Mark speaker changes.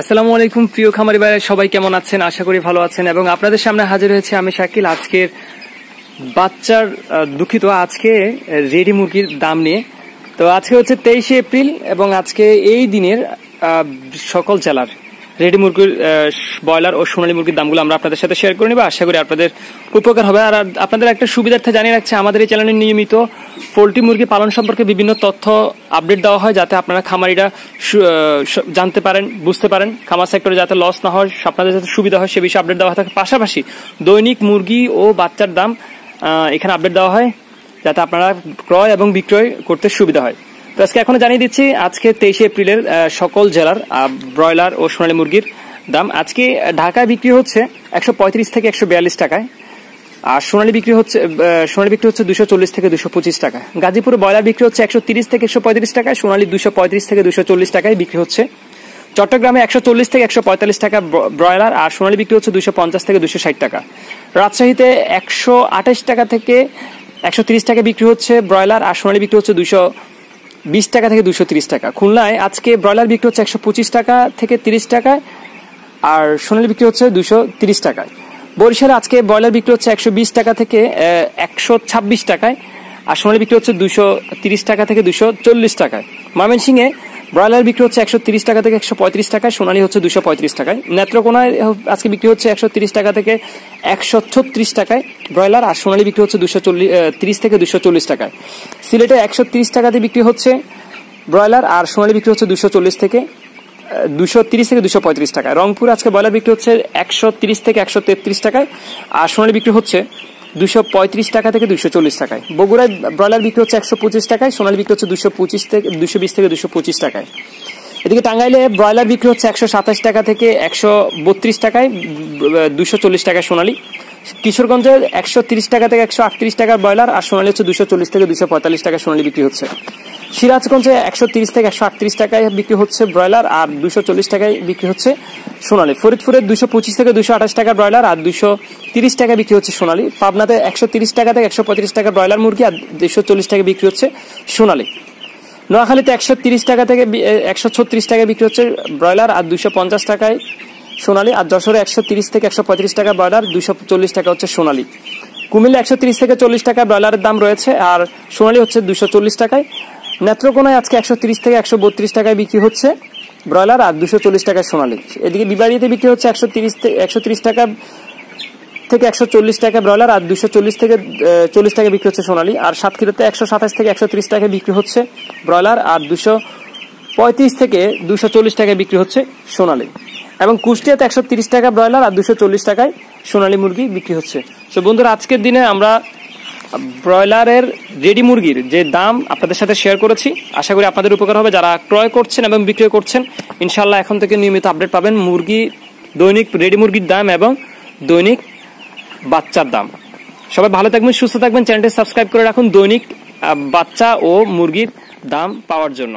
Speaker 1: আসসালামু আলাইকুম প্রিয় খামারি ভাই সবাই কেমন আছেন আশা করি ভালো আছেন এবং আপনাদের সামনে হাজির হয়েছে আমি শাকিল আজকের বাচ্চার দুঃখিত আজকে রেডি মুরগির দাম নিয়ে তো আজকে হচ্ছে তেইশে এপ্রিল এবং আজকে এই দিনের সকল জেলার রেডি মুরগির ব্রয়লার ও সোনালী মুরগির দামগুলো আমরা আপনাদের সাথে শেয়ার করে নেব আশা করি আপনাদের উপকার হবে আর আপনাদের একটা সুবিধার্থে জানিয়ে রাখছে আমাদের এই চ্যানেলে নিয়মিত পোলট্রি মুরগি পালন সম্পর্কে বিভিন্ন তথ্য আপডেট দেওয়া হয় যাতে আপনারা খামারিরা জানতে পারেন বুঝতে পারেন খামার সেক্টরে যাতে লস না হয় আপনাদের যাতে সুবিধা হয় সে বিষয়ে আপডেট দেওয়া থাকে পাশাপাশি দৈনিক মুরগি ও বাচ্চার দাম এখানে আপডেট দেওয়া হয় যাতে আপনারা ক্রয় এবং বিক্রয় করতে সুবিধা হয় আজকে এখন জানিয়ে দিচ্ছি আজকে তেইশে এপ্রিলের সকল জেলার ব্রয়লার ও সোনালী মুরগির দাম আজকে ঢাকায় বিক্রি হচ্ছে একশো পঁয়ত্রিশ থেকে একশো বিয়াল্লিশ টাকায় আর সোনালী বিক্রি হচ্ছে সোনালী বিক্রি হচ্ছে দুশো চল্লিশ থেকে দুশো পঁচিশ টাকা গাজীপুরে ব্রয়লার বিক্রি হচ্ছে একশো তিরিশ থেকে একশো পঁয়ত্রিশ টাকায় সোনালী দুশো পঁয়ত্রিশ থেকে দুশো চল্লিশ টাকায় বিক্রি হচ্ছে চট্টগ্রামে একশো চল্লিশ থেকে একশো পঁয়তাল্লিশ টাকা ব্রয়লার আর সোনালী বিক্রি হচ্ছে দুশো পঞ্চাশ থেকে দুশো ষাট টাকা রাজশাহীতে একশো আঠাশ টাকা থেকে একশো তিরিশ টাকা বিক্রি হচ্ছে ব্রয়লার আর সোনালী বিক্রি হচ্ছে দুশো বিশ টাকা থেকে দুশো তিরিশ টাকা খুলনায় আজকে ব্রয়লার বিক্রি হচ্ছে একশো পঁচিশ টাকা থেকে তিরিশ টাকায় আর সোনালি বিক্রি হচ্ছে দুশো তিরিশ টাকায় বরিশালে আজকে ব্রয়লার বিক্রি হচ্ছে একশো বিশ টাকা থেকে একশো ছাব্বিশ টাকায় আর সোনালি বিক্রি হচ্ছে দুশো তিরিশ টাকা থেকে দুশো চল্লিশ টাকায় ময়মনসিংহে ব্রয়লার বিক্রি হচ্ছে একশো তিরিশ টাকা থেকে একশো পঁয়ত্রিশ টাকায় সোনালি হচ্ছে দুশো পঁয়ত্রিশ টাকায় নেত্রকোনায় আজকে বিক্রি হচ্ছে একশো তিরিশ টাকা থেকে একশো ছত্রিশ টাকায় ব্রয়লার আর সোনালি বিক্রি হচ্ছে দুশো চল্লিশ তিরিশ থেকে দুশো চল্লিশ টাকায় সিলেটে একশো তিরিশ টাকাতে বিক্রি হচ্ছে ব্রয়লার আর সোনালি বিক্রি হচ্ছে দুশো চল্লিশ থেকে দুশো তিরিশ থেকে দুশো পঁয়ত্রিশ টাকায় রংপুর আজকে ব্রয়লার বিক্রি হচ্ছে একশো তিরিশ থেকে একশো তেত্রিশ টাকায় আর সোনালি বিক্রি হচ্ছে দুশো পঁয়ত্রিশ টাকা থেকে দুশো চল্লিশ টাকায় বগুড়ায় ব্রয়লার বিক্রি হচ্ছে একশো পঁচিশ টাকায় সোনালী বিক্রি হচ্ছে দুশো পঁচিশ থেকে দুশো বিশ থেকে দুশো পঁচিশ টাকায় এদিকে টাঙ্গাইলে ব্রয়লার বিক্রি হচ্ছে একশো সাতাশ টাকা থেকে একশো বত্রিশ টাকায় দুশো চল্লিশ টাকা সোনালী কিশোরগঞ্জে একশো তিরিশ টাকা থেকে একশো আটত্রিশ টাকার ব্রয়লার আর সোনালী হচ্ছে দুশো চল্লিশ থেকে দুশো পঁয়তাল্লিশ টাকা সোনালী বিক্রি হচ্ছে সিরাজগঞ্জে একশো তিরিশ থেকে একশো আটত্রিশ টাকায় বিক্রি হচ্ছে ব্রয়লার আর দুশো চল্লিশ টাকায় বিক্রি হচ্ছে সোনালী ফরিদপুরে দুশো পঁচিশ থেকে দুশো আঠাশ টাকা ব্রয়লার আর দুশো তিরিশ টাকা বিক্রি হচ্ছে সোনালী পাবনাতে একশো তিরিশ টাকা থেকে একশো পঁয়ত্রিশ টাকা ব্রয়লার মুরগি আর দুশো চল্লিশ টাকা বিক্রি হচ্ছে সোনালি নোয়াখালীতে একশো তিরিশ টাকা থেকে একশো ছত্রিশ টাকায় বিক্রি হচ্ছে ব্রয়লার আর দুশো পঞ্চাশ টাকায় সোনালী আর যশোরে একশো তিরিশ থেকে একশো পঁয়ত্রিশ টাকা ব্রয়লার দুশো চল্লিশ টাকা হচ্ছে সোনালী কুমিল্লা একশো তিরিশ থেকে চল্লিশ টাকা ব্রয়লারের দাম রয়েছে আর সোনালী হচ্ছে দুশো চল্লিশ টাকায় নেত্রকোনায় আজকে একশো থেকে একশো টাকায় বিক্রি হচ্ছে ব্রয়লার আর দুশো চল্লিশ টাকায় সোনালি এদিকে বিবাড়িতে বিক্রি হচ্ছে একশো তিরিশ একশো তিরিশ টাকা থেকে একশো চল্লিশ টাকা ব্রয়লার আর দুশো চল্লিশ থেকে চল্লিশ টাকা বিক্রি হচ্ছে সোনালি আর সাতক্ষীরাতে একশো সাতাশ থেকে একশো তিরিশ টাকায় বিক্রি হচ্ছে ব্রয়লার আর দুশো পঁয়ত্রিশ থেকে দুশো চল্লিশ টাকায় বিক্রি হচ্ছে সোনালি এবং কুষ্টিয়াতে একশো তিরিশ টাকা ব্রয়লার আর দুশো চল্লিশ টাকায় সোনালি মুরগি বিক্রি হচ্ছে সো বন্ধুরা আজকের দিনে আমরা ব্রয়লারের রেডি মুরগির যে দাম আপনাদের সাথে শেয়ার করেছি আশা করি আপনাদের উপকার হবে যারা ক্রয় করছেন এবং বিক্রয় করছেন ইনশাল্লাহ এখন থেকে নিয়মিত আপডেট পাবেন মুরগি দৈনিক রেডি মুরগির দাম এবং দৈনিক বাচ্চার দাম সবাই ভালো থাকবেন সুস্থ থাকবেন চ্যানেলটি সাবস্ক্রাইব করে রাখুন দৈনিক বাচ্চা ও মুরগির দাম পাওয়ার জন্য